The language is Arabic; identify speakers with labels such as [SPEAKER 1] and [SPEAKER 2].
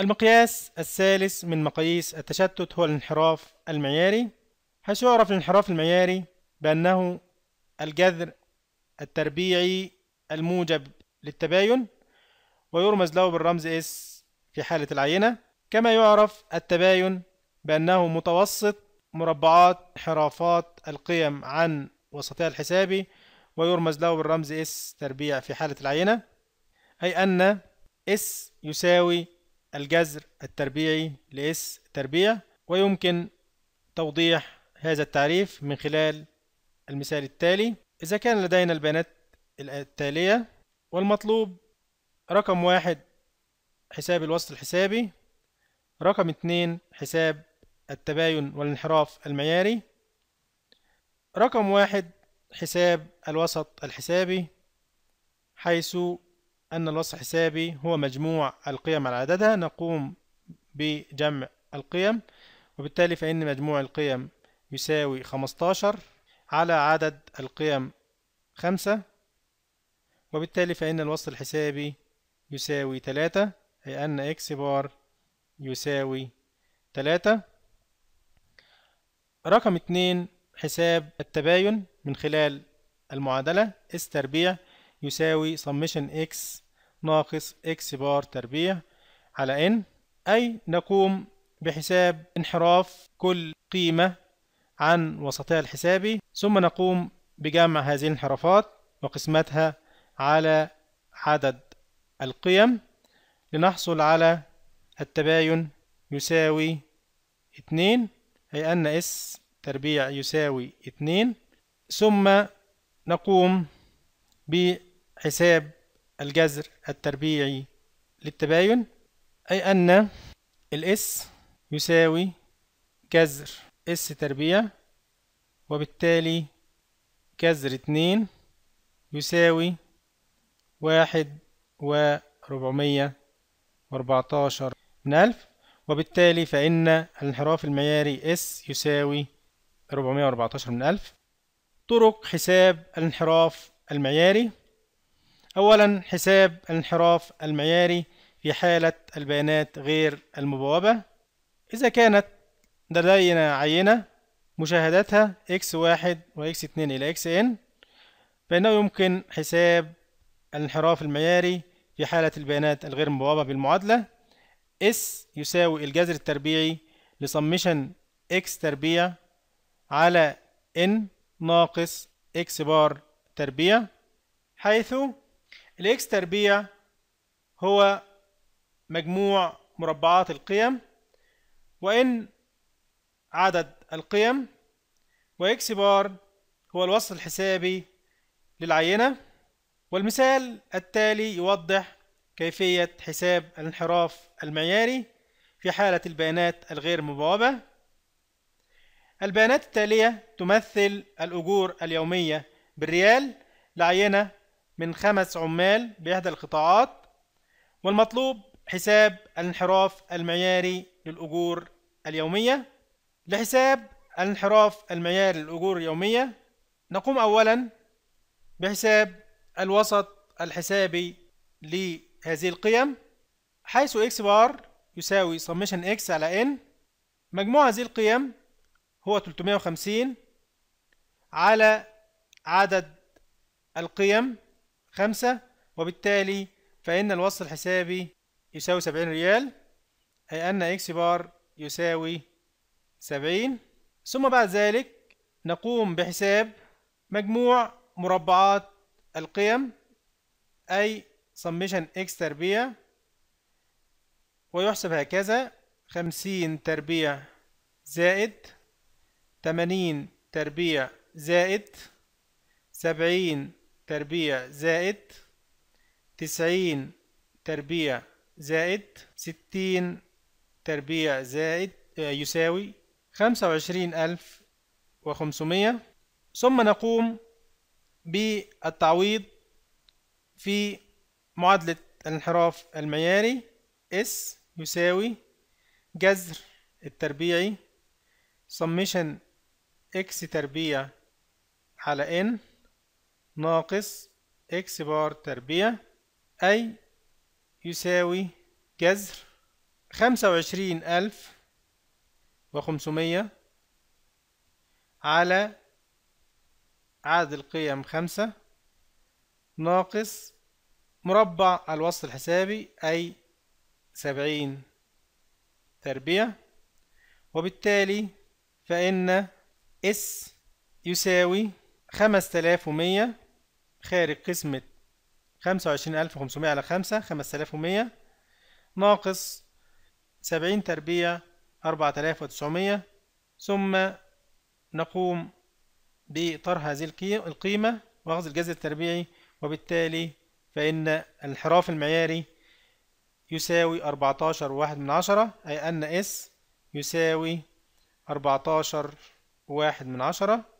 [SPEAKER 1] المقياس الثالث من مقاييس التشتت هو الانحراف المعياري حيث يعرف الانحراف المعياري بأنه الجذر التربيعي الموجب للتباين ويرمز له بالرمز S في حالة العينة كما يعرف التباين بأنه متوسط مربعات انحرافات القيم عن وسطها الحسابي ويرمز له بالرمز S تربيع في حالة العينة أي أن S يساوي الجذر التربيعي لإس تربيع ويمكن توضيح هذا التعريف من خلال المثال التالي إذا كان لدينا البيانات التالية والمطلوب رقم واحد حساب الوسط الحسابي رقم اتنين حساب التباين والانحراف المعياري رقم واحد حساب الوسط الحسابي حيث أن الوصف الحسابي هو مجموع القيم على عددها نقوم بجمع القيم وبالتالي فإن مجموع القيم يساوي 15 على عدد القيم 5 وبالتالي فإن الوصف الحسابي يساوي 3 أي أن x بار يساوي 3 رقم 2 حساب التباين من خلال المعادلة اس تربيع يساوي summation x ناقص x بار تربيع على n أي نقوم بحساب انحراف كل قيمة عن وسطها الحسابي ثم نقوم بجمع هذه الانحرافات وقسمتها على عدد القيم لنحصل على التباين يساوي 2 أي أن S تربيع يساوي 2 ثم نقوم حساب الجذر التربيعي للتباين أي أن الاس يساوي جذر اس تربيع وبالتالي جذر اتنين يساوي واحد وربعمية واربعتاشر من ألف وبالتالي فإن الانحراف المعياري S يساوي 414 من ألف طرق حساب الانحراف المعياري أولا حساب الانحراف المعياري في حالة البيانات غير المبوبة إذا كانت لدينا عينة مشاهدتها x1 و x2 إلى xn فإنه يمكن حساب الانحراف المعياري في حالة البيانات الغير مبوبة بالمعادلة S يساوي الجذر التربيعي لسمشن x تربيع على n ناقص x بار تربيع حيث الاكس تربيع هو مجموع مربعات القيم وان عدد القيم واكس بار هو الوصف الحسابي للعينة والمثال التالي يوضح كيفية حساب الانحراف المعياري في حالة البيانات الغير مبوبة البيانات التالية تمثل الأجور اليومية بالريال لعينة من خمس عمال بإحدى القطاعات والمطلوب حساب الانحراف المعياري للأجور اليومية لحساب الانحراف المعياري للأجور اليومية نقوم أولا بحساب الوسط الحسابي لهذه القيم حيث x بار يساوي summation x على n مجموع هذه القيم هو 350 على عدد القيم خمسة وبالتالي فإن الوصل الحسابي يساوي سبعين ريال أي أن إكس بار يساوي سبعين ثم بعد ذلك نقوم بحساب مجموع مربعات القيم أي سميشن إكس تربيع ويحسب هكذا خمسين تربيع زائد تمانين تربيع زائد سبعين تربيع زائد تسعين تربيع زائد ستين تربيع زائد آه، يساوي خمسة وعشرين ألف وخمسمية ثم نقوم بالتعويض في معادلة الانحراف المعياري S يساوي جذر التربيعي summation x تربيع على n ناقص إكس بار تربيع أي يساوي جذر خمسة وعشرين ألف وخمسمية على عدد القيم خمسة ناقص مربع الوسط الحسابي أي سبعين تربيع وبالتالي فإن اس يساوي خمسة آلاف ومية خارج قسمة خمسة وعشرين ألف وخمسمائة على خمسة خمسة آلاف ومية ناقص سبعين تربيع أربعة آلاف وتسعمية ثم نقوم بطرح هذه القيمة وأخذ الجذر التربيعي وبالتالي فإن الانحراف المعياري يساوي أربعتاشر واحد من عشرة أي أن اس يساوي أربعتاشر واحد من عشرة